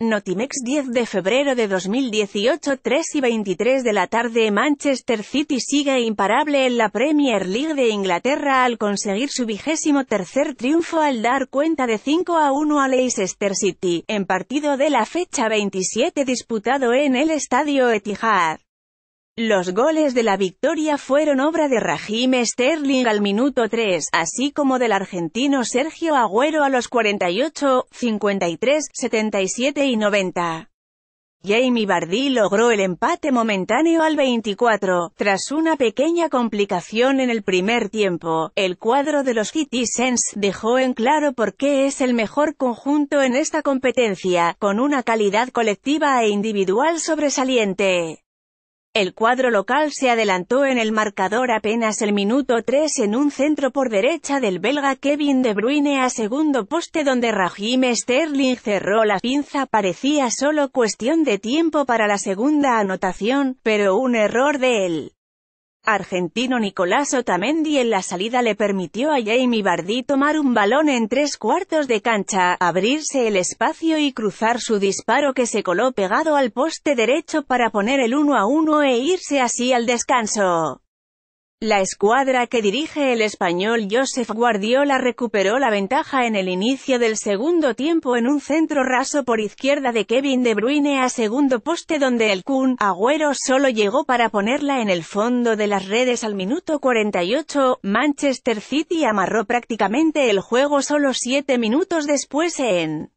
Notimex 10 de febrero de 2018 3 y 23 de la tarde Manchester City sigue imparable en la Premier League de Inglaterra al conseguir su vigésimo tercer triunfo al dar cuenta de 5 a 1 a Leicester City, en partido de la fecha 27 disputado en el Estadio Etihad. Los goles de la victoria fueron obra de Raheem Sterling al minuto 3, así como del argentino Sergio Agüero a los 48, 53, 77 y 90. Jamie Bardi logró el empate momentáneo al 24, tras una pequeña complicación en el primer tiempo. El cuadro de los Citizens dejó en claro por qué es el mejor conjunto en esta competencia, con una calidad colectiva e individual sobresaliente. El cuadro local se adelantó en el marcador apenas el minuto 3 en un centro por derecha del belga Kevin De Bruyne a segundo poste donde Raheem Sterling cerró la pinza parecía solo cuestión de tiempo para la segunda anotación, pero un error de él argentino Nicolás Otamendi en la salida le permitió a Jamie Bardi tomar un balón en tres cuartos de cancha, abrirse el espacio y cruzar su disparo que se coló pegado al poste derecho para poner el 1 a 1 e irse así al descanso. La escuadra que dirige el español Josef Guardiola recuperó la ventaja en el inicio del segundo tiempo en un centro raso por izquierda de Kevin De Bruyne a segundo poste donde el Kun Agüero solo llegó para ponerla en el fondo de las redes al minuto 48. Manchester City amarró prácticamente el juego solo siete minutos después en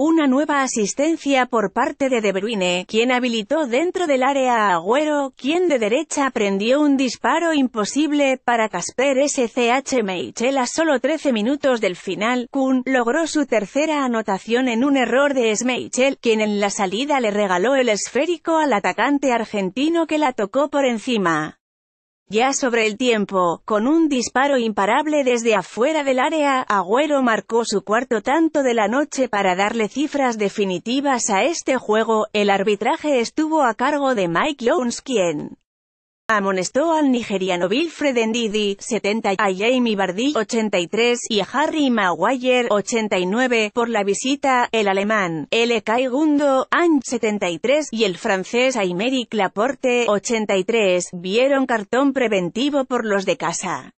una nueva asistencia por parte de De Bruyne, quien habilitó dentro del área a Agüero, quien de derecha prendió un disparo imposible para Casper SCH e a solo 13 minutos del final. Kun logró su tercera anotación en un error de Schmeichel, quien en la salida le regaló el esférico al atacante argentino que la tocó por encima. Ya sobre el tiempo, con un disparo imparable desde afuera del área, Agüero marcó su cuarto tanto de la noche para darle cifras definitivas a este juego. El arbitraje estuvo a cargo de Mike Jones quien Amonestó al nigeriano Wilfred Ndidi, 70, a Jamie Bardi, 83, y a Harry Maguire, 89, por la visita, el alemán, L. Gundo, 73, y el francés Aymeric Laporte, 83, vieron cartón preventivo por los de casa.